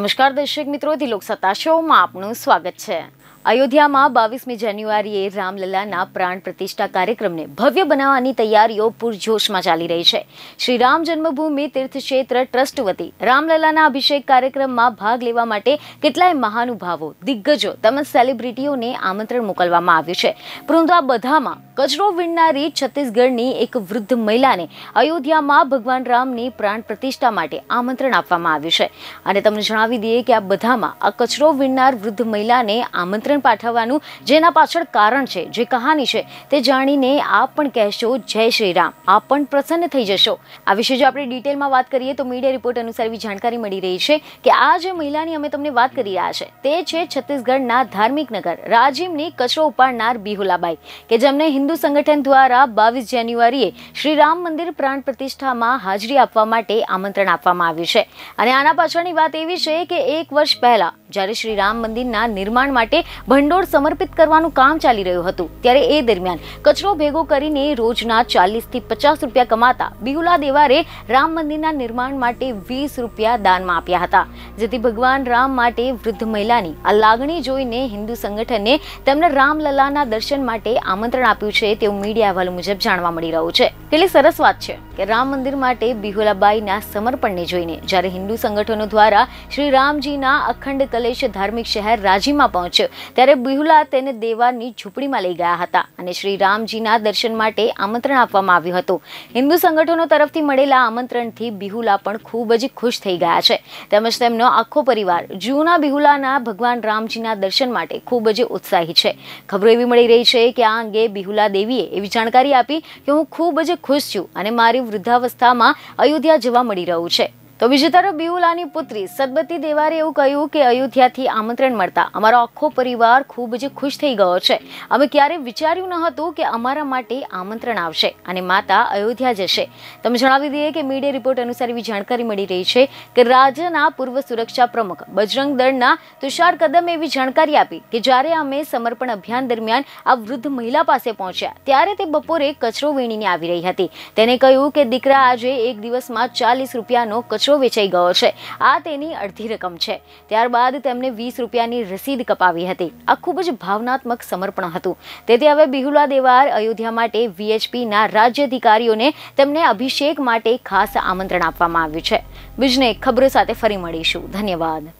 નમસ્કાર દર્શક મિત્રો ધિલોક સત્તા શોમાં આપનું સ્વાગત છે અયોધ્યામાં બાવીસમી જાન્યુઆરીએ રામલલાના પ્રાણ પ્રતિષ્ઠા કાર્યક્રમને ભવ્ય બનાવવાની તૈયારીઓ પૂરજોશમાં ચાલી રહી છે શ્રી રામ જન્મભૂમિ તીર્થક્ષેત્ર ટ્રસ્ટ વતી રામલલાના અભિષેક કાર્યક્રમમાં ભાગ લેવા માટે કેટલાય મહાનુભાવો દિગ્ગજો તેમજ સેલિબ્રિટીઓને આમંત્રણ મોકલવામાં આવ્યું છે પરંતુ આ બધામાં કચરો વીણનારી છત્તીસગઢની એક વૃદ્ધ મહિલાને અયોધ્યામાં ભગવાન રામની પ્રાણ પ્રતિષ્ઠા માટે આમંત્રણ આપવામાં આવ્યું છે અને તમને જણાવી દઈએ કે આ બધામાં આ કચરો વીણનાર વૃદ્ધ મહિલાને આમંત્રણ નિમંત્રણ પાઠવવાનું જેના પાછળ કારણ છે જે કહાની છે તે જાણીને આપ પણ કહેશો જય શ્રી રામ આપ પણ પ્રસન્ન થઈ જશો આ વિશે જો આપણે ડિટેલમાં વાત કરીએ તો મીડિયા રિપોર્ટ અનુસાર એવી જાણકારી મળી રહી છે કે આ જે મહિલાની અમે તમને વાત કરી રહ્યા છે તે છે છત્તીસગઢના ધાર્મિક નગર રાજીમની કચરો ઉપાડનાર બિહુલાબાઈ કે જેમને હિન્દુ સંગઠન દ્વારા બાવીસ જાન્યુઆરીએ શ્રી રામ મંદિર પ્રાણ પ્રતિષ્ઠામાં હાજરી આપવા માટે આમંત્રણ આપવામાં આવ્યું છે અને આના પાછળની વાત એવી છે કે એક વર્ષ પહેલાં જ્યારે શ્રી રામ મંદિરના નિર્માણ માટે ભંડોળ સમર્પિત કરવાનું કામ ચાલી રહ્યું હતું ત્યારે એ દરમિયાન કચરો ભેગો કરીને રોજના ચાલીસથી પચાસ રૂપિયા કમાતા બિહુલા દેવારે રામ મંદિરના નિર્માણ માટે વીસ રૂપિયા દાનમાં આપ્યા હતા જેથી ભગવાન રામ માટે વૃદ્ધ મહિલાની આ લાગણી જોઈને હિન્દુ સંગઠને તેમને રામલલાના દર્શન માટે આમંત્રણ આપ્યું છે તેવું મીડિયા અહેવાલ મુજબ જાણવા મળી રહ્યું છે કેટલી સરસ વાત છે કે રામ મંદિર માટે બિહુલાબાઈના સમર્પણને જોઈને જ્યારે હિન્દુ સંગઠનો દ્વારા શ્રી રામજીના અખંડ કલેશ ધાર્મિક શહેર રાજીમાં પહોંચ્યો ત્યારે બિહુલા તેને દેવાની ઝૂંપડીમાં લઈ ગયા હતા અને શ્રી રામજીના દર્શન માટે આમંત્રણ આપવામાં આવ્યું હતું હિન્દુ સંગઠનો તરફથી મળેલા આમંત્રણથી બિહુલા પણ ખૂબ જ ખુશ થઈ ગયા છે તેમજ તેમનો આખો પરિવાર જૂના બિહુલાના ભગવાન રામજીના દર્શન માટે ખૂબ જ ઉત્સાહી છે ખબરો એવી મળી રહી છે કે આ અંગે બિહુલા દેવીએ એવી જાણકારી આપી કે હું ખૂબ જ ખુશ છું અને મારી વૃદ્ધાવસ્થામાં અયોધ્યા જવા મળી રહ્યું છે તો બીજી તરફ બિયુલાની પુત્રી સદબતી દેવારે એવું કહ્યું કે અયોધ્યાથી આમંત્રણ મળતા અમારો આખો પરિવાર ખૂબ જ ખુશ થઈ ગયો છે અમે ક્યારેય વિચાર્યું ન હતું કે અમારા માટે આમંત્રણ આવશે અને માતા અયોધ્યા જશે તમે જણાવી દઈએ કે મીડિયા રિપોર્ટ અનુસાર એવી જાણકારી મળી રહી છે કે રાજ્યના પૂર્વ સુરક્ષા પ્રમુખ બજરંગ દળના તુષાર કદમે એવી જાણકારી આપી કે જ્યારે અમે સમર્પણ અભિયાન દરમિયાન આ વૃદ્ધ મહિલા પાસે પહોંચ્યા ત્યારે તે બપોરે કચરો વીણીને આવી રહી હતી તેને કહ્યું કે દીકરા આજે એક દિવસમાં ચાલીસ રૂપિયાનો કચરો ખર્ચો વેચાઈ ગયો છે આ તેની અડધી રકમ છે ત્યારબાદ તેમણે વીસ રૂપિયાની રસીદ કપાવી હતી આ ખૂબ જ ભાવનાત્મક સમર્પણ હતું તેથી હવે બિહુલા દેવાર અયોધ્યા માટે વીએચપીના રાજ્ય અધિકારીઓને તેમને અભિષેક માટે ખાસ આમંત્રણ આપવામાં આવ્યું છે બીજને ખબરો સાથે ફરી મળીશું ધન્યવાદ